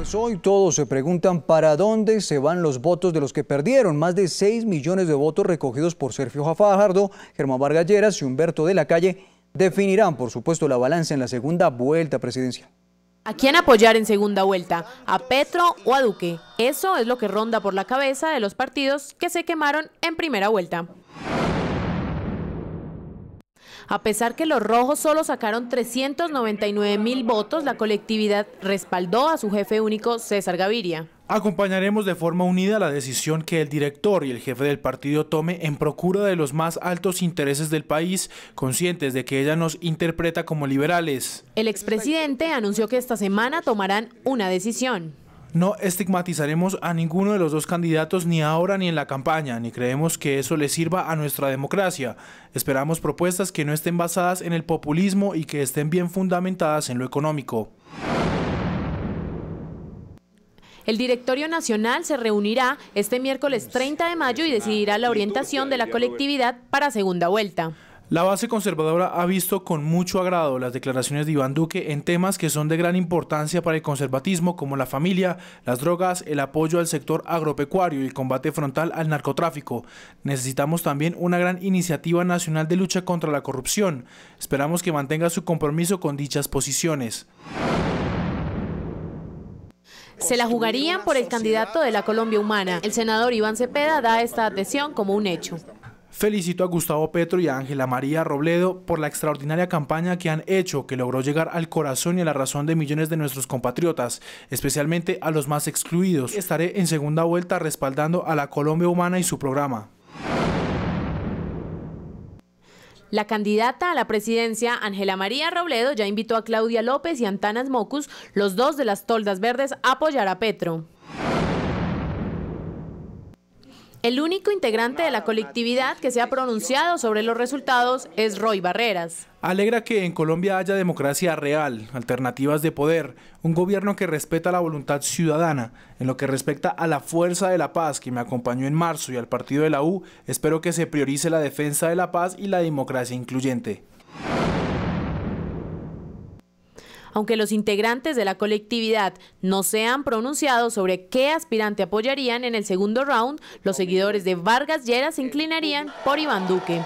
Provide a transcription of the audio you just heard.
Pues hoy todos se preguntan para dónde se van los votos de los que perdieron. Más de 6 millones de votos recogidos por Sergio Fajardo, Germán Vargas y Humberto de la Calle definirán, por supuesto, la balanza en la segunda vuelta presidencial. ¿A quién apoyar en segunda vuelta? ¿A Petro o a Duque? Eso es lo que ronda por la cabeza de los partidos que se quemaron en primera vuelta. A pesar que los rojos solo sacaron 399 mil votos, la colectividad respaldó a su jefe único, César Gaviria. Acompañaremos de forma unida la decisión que el director y el jefe del partido tome en procura de los más altos intereses del país, conscientes de que ella nos interpreta como liberales. El expresidente anunció que esta semana tomarán una decisión. No estigmatizaremos a ninguno de los dos candidatos ni ahora ni en la campaña, ni creemos que eso le sirva a nuestra democracia. Esperamos propuestas que no estén basadas en el populismo y que estén bien fundamentadas en lo económico. El Directorio Nacional se reunirá este miércoles 30 de mayo y decidirá la orientación de la colectividad para segunda vuelta. La base conservadora ha visto con mucho agrado las declaraciones de Iván Duque en temas que son de gran importancia para el conservatismo como la familia, las drogas, el apoyo al sector agropecuario y el combate frontal al narcotráfico. Necesitamos también una gran iniciativa nacional de lucha contra la corrupción. Esperamos que mantenga su compromiso con dichas posiciones. Se la jugarían por el candidato de la Colombia Humana. El senador Iván Cepeda da esta atención como un hecho. Felicito a Gustavo Petro y a Ángela María Robledo por la extraordinaria campaña que han hecho que logró llegar al corazón y a la razón de millones de nuestros compatriotas, especialmente a los más excluidos. Estaré en segunda vuelta respaldando a la Colombia Humana y su programa. La candidata a la presidencia, Ángela María Robledo, ya invitó a Claudia López y Antanas Mocus, los dos de las toldas verdes, a apoyar a Petro. El único integrante de la colectividad que se ha pronunciado sobre los resultados es Roy Barreras. Alegra que en Colombia haya democracia real, alternativas de poder, un gobierno que respeta la voluntad ciudadana. En lo que respecta a la Fuerza de la Paz que me acompañó en marzo y al partido de la U, espero que se priorice la defensa de la paz y la democracia incluyente. aunque los integrantes de la colectividad no se han pronunciado sobre qué aspirante apoyarían en el segundo round, los seguidores de Vargas Lleras se inclinarían por Iván Duque.